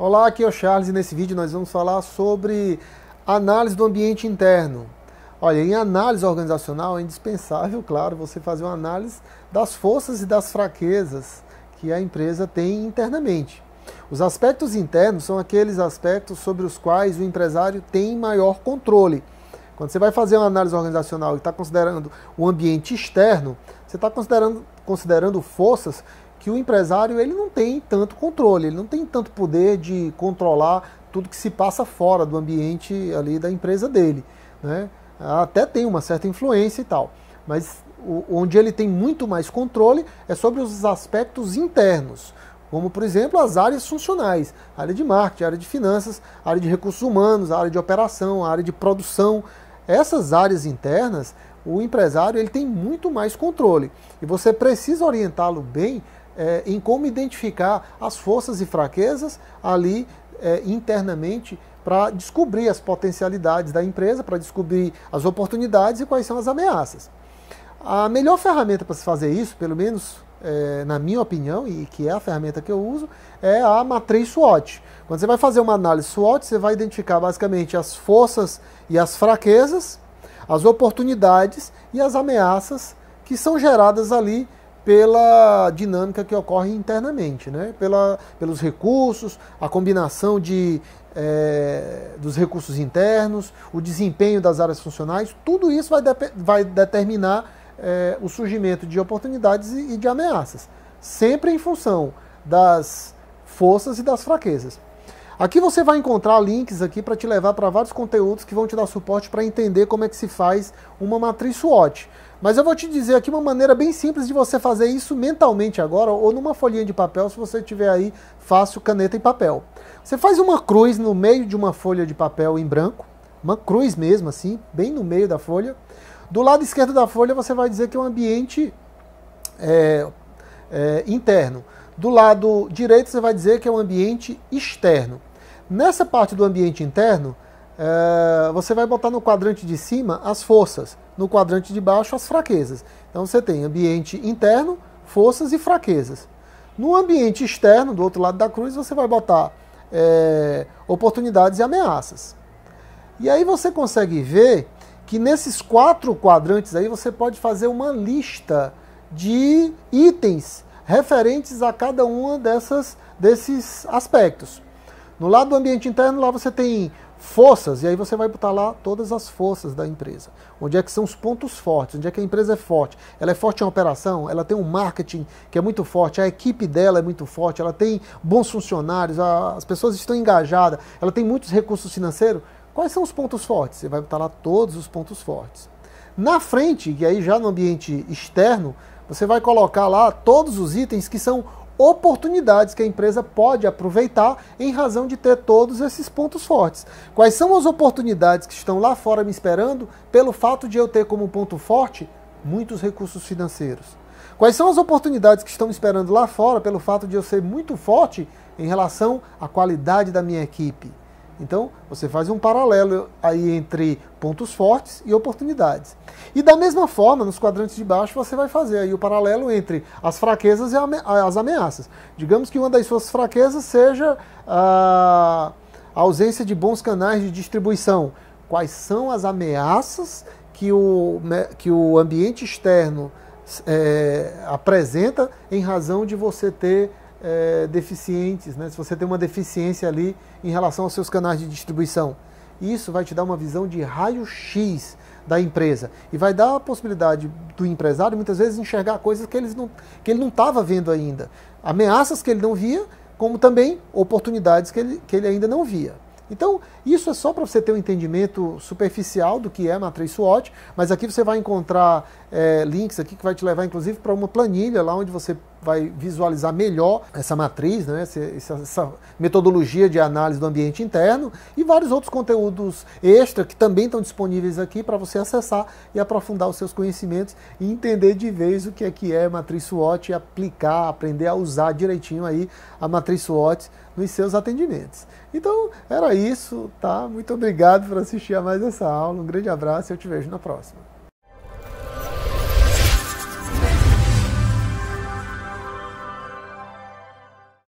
Olá, aqui é o Charles e nesse vídeo nós vamos falar sobre análise do ambiente interno. Olha, em análise organizacional é indispensável, claro, você fazer uma análise das forças e das fraquezas que a empresa tem internamente. Os aspectos internos são aqueles aspectos sobre os quais o empresário tem maior controle. Quando você vai fazer uma análise organizacional e está considerando o ambiente externo, você está considerando, considerando forças que o empresário ele não tem tanto controle, ele não tem tanto poder de controlar tudo que se passa fora do ambiente ali da empresa dele, né? Até tem uma certa influência e tal, mas o, onde ele tem muito mais controle é sobre os aspectos internos, como por exemplo as áreas funcionais, área de marketing, área de finanças, área de recursos humanos, área de operação, área de produção, essas áreas internas o empresário ele tem muito mais controle e você precisa orientá-lo bem é, em como identificar as forças e fraquezas ali é, internamente para descobrir as potencialidades da empresa, para descobrir as oportunidades e quais são as ameaças. A melhor ferramenta para se fazer isso, pelo menos é, na minha opinião, e que é a ferramenta que eu uso, é a matriz SWOT. Quando você vai fazer uma análise SWOT, você vai identificar basicamente as forças e as fraquezas, as oportunidades e as ameaças que são geradas ali pela dinâmica que ocorre internamente, né? pela, pelos recursos, a combinação de, é, dos recursos internos, o desempenho das áreas funcionais, tudo isso vai, de, vai determinar é, o surgimento de oportunidades e, e de ameaças, sempre em função das forças e das fraquezas. Aqui você vai encontrar links aqui para te levar para vários conteúdos que vão te dar suporte para entender como é que se faz uma matriz SWOT. Mas eu vou te dizer aqui uma maneira bem simples de você fazer isso mentalmente agora ou numa folhinha de papel, se você tiver aí fácil caneta e papel. Você faz uma cruz no meio de uma folha de papel em branco, uma cruz mesmo assim, bem no meio da folha. Do lado esquerdo da folha você vai dizer que é um ambiente é, é, interno. Do lado direito você vai dizer que é um ambiente externo. Nessa parte do ambiente interno, é, você vai botar no quadrante de cima as forças, no quadrante de baixo as fraquezas. Então você tem ambiente interno, forças e fraquezas. No ambiente externo, do outro lado da cruz, você vai botar é, oportunidades e ameaças. E aí você consegue ver que nesses quatro quadrantes aí você pode fazer uma lista de itens referentes a cada uma dessas desses aspectos. No lado do ambiente interno, lá você tem forças, e aí você vai botar lá todas as forças da empresa. Onde é que são os pontos fortes, onde é que a empresa é forte. Ela é forte em operação, ela tem um marketing que é muito forte, a equipe dela é muito forte, ela tem bons funcionários, a, as pessoas estão engajadas, ela tem muitos recursos financeiros. Quais são os pontos fortes? Você vai botar lá todos os pontos fortes. Na frente, e aí já no ambiente externo, você vai colocar lá todos os itens que são oportunidades que a empresa pode aproveitar em razão de ter todos esses pontos fortes. Quais são as oportunidades que estão lá fora me esperando pelo fato de eu ter como ponto forte muitos recursos financeiros? Quais são as oportunidades que estão esperando lá fora pelo fato de eu ser muito forte em relação à qualidade da minha equipe? Então, você faz um paralelo aí entre pontos fortes e oportunidades. E da mesma forma, nos quadrantes de baixo, você vai fazer aí o paralelo entre as fraquezas e as ameaças. Digamos que uma das suas fraquezas seja ah, a ausência de bons canais de distribuição. Quais são as ameaças que o, que o ambiente externo é, apresenta em razão de você ter é, deficientes, né? se você tem uma deficiência ali em relação aos seus canais de distribuição. Isso vai te dar uma visão de raio-x da empresa e vai dar a possibilidade do empresário muitas vezes enxergar coisas que, eles não, que ele não estava vendo ainda, ameaças que ele não via, como também oportunidades que ele, que ele ainda não via. Então, isso é só para você ter um entendimento superficial do que é matriz SWOT, mas aqui você vai encontrar é, links aqui que vai te levar, inclusive, para uma planilha lá onde você vai visualizar melhor essa matriz, né, essa, essa, metodologia de análise do ambiente interno e vários outros conteúdos extra que também estão disponíveis aqui para você acessar e aprofundar os seus conhecimentos e entender de vez o que é que é matriz SWOT e aplicar, aprender a usar direitinho aí a matriz SWOT nos seus atendimentos. Então, era isso, tá? Muito obrigado por assistir a mais essa aula. Um grande abraço e eu te vejo na próxima.